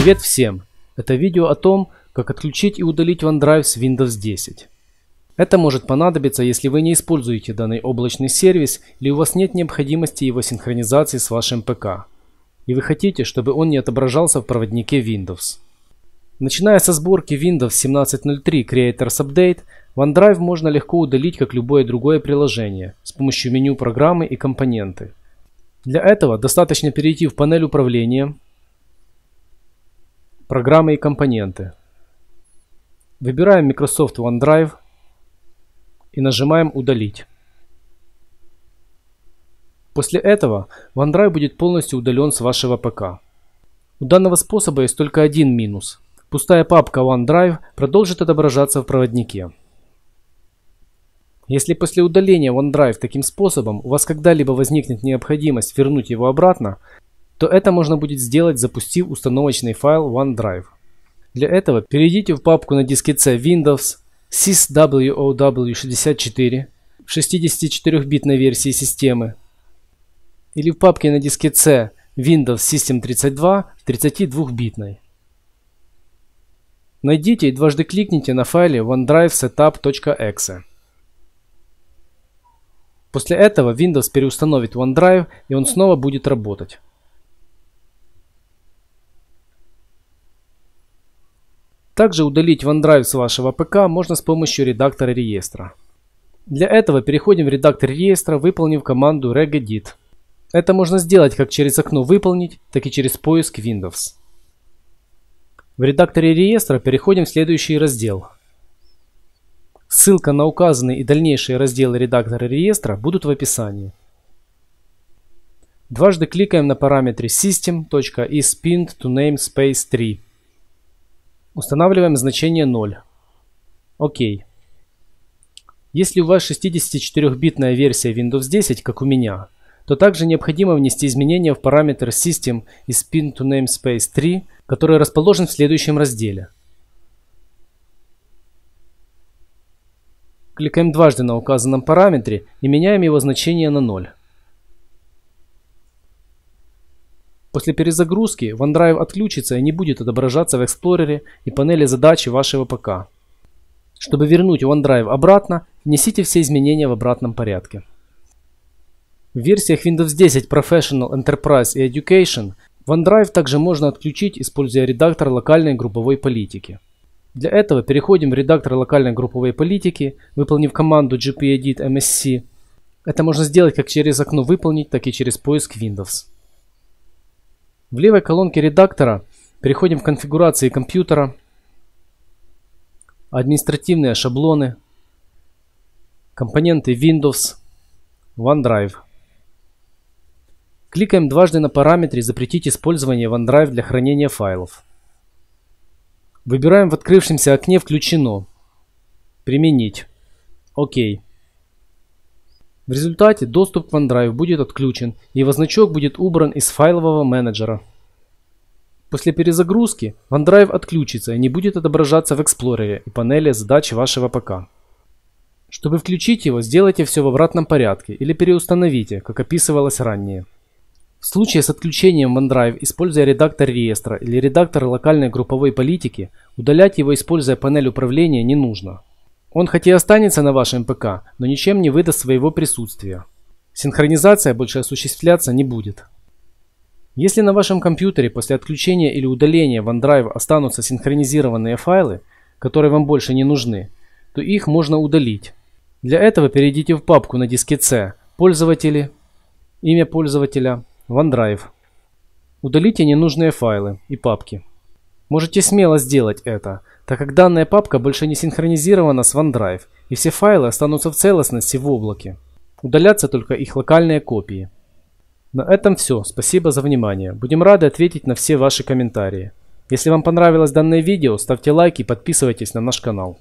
Привет всем! Это видео о том, как отключить и удалить OneDrive с Windows 10. Это может понадобиться, если вы не используете данный облачный сервис или у вас нет необходимости его синхронизации с вашим ПК, и вы хотите, чтобы он не отображался в проводнике Windows. Начиная со сборки Windows 17.03 Creators Update, OneDrive можно легко удалить как любое другое приложение с помощью меню программы и компоненты. Для этого достаточно перейти в панель управления, Программы и компоненты. Выбираем Microsoft OneDrive и нажимаем «Удалить». После этого OneDrive будет полностью удален с вашего ПК. У данного способа есть только один минус. Пустая папка OneDrive продолжит отображаться в проводнике. Если после удаления OneDrive таким способом у вас когда-либо возникнет необходимость вернуть его обратно, то это можно будет сделать, запустив установочный файл OneDrive. Для этого перейдите в папку на диске C Windows syswow64 в 64-битной версии системы или в папке на диске C Windows System 32 в 32-битной. Найдите и дважды кликните на файле OneDriveSetup.exe. После этого Windows переустановит OneDrive и он снова будет работать. Также удалить OneDrive с вашего ПК можно с помощью редактора реестра. Для этого переходим в редактор реестра, выполнив команду regedit. Это можно сделать как через окно «Выполнить», так и через поиск Windows. В редакторе реестра переходим в следующий раздел. Ссылка на указанные и дальнейшие разделы редактора реестра будут в описании. Дважды кликаем на параметре system.ispind to namespace 3. Устанавливаем значение 0. Окей. Если у вас 64-битная версия Windows 10, как у меня, то также необходимо внести изменения в параметр System из pin to namespace 3, который расположен в следующем разделе. Кликаем дважды на указанном параметре и меняем его значение на 0. После перезагрузки OneDrive отключится и не будет отображаться в Explorer и панели задачи вашего ПК. Чтобы вернуть OneDrive обратно, внесите все изменения в обратном порядке. В версиях Windows 10 Professional, Enterprise и Education OneDrive также можно отключить, используя редактор локальной групповой политики. Для этого переходим в редактор локальной групповой политики, выполнив команду gpedit msc. Это можно сделать как через окно «Выполнить», так и через поиск Windows. В левой колонке редактора переходим в конфигурации компьютера, административные шаблоны, компоненты Windows, OneDrive. Кликаем дважды на параметре «Запретить использование OneDrive для хранения файлов». Выбираем в открывшемся окне «Включено», «Применить», «Ок». В результате доступ к OneDrive будет отключен, его значок будет убран из файлового менеджера. После перезагрузки OneDrive отключится и не будет отображаться в Explorer и панели задач вашего ПК. Чтобы включить его, сделайте все в обратном порядке или переустановите, как описывалось ранее. В случае с отключением OneDrive, используя редактор реестра или редактор локальной групповой политики, удалять его, используя панель управления, не нужно. Он хоть и останется на вашем ПК, но ничем не выдаст своего присутствия. Синхронизация больше осуществляться не будет. Если на вашем компьютере после отключения или удаления OneDrive останутся синхронизированные файлы, которые вам больше не нужны, то их можно удалить. Для этого перейдите в папку на диске C «Пользователи», «Имя пользователя», «OneDrive». Удалите ненужные файлы и папки. Можете смело сделать это – так как данная папка больше не синхронизирована с OneDrive, и все файлы останутся в целостности в облаке. Удалятся только их локальные копии. На этом все. Спасибо за внимание. Будем рады ответить на все ваши комментарии. Если вам понравилось данное видео, ставьте лайки и подписывайтесь на наш канал.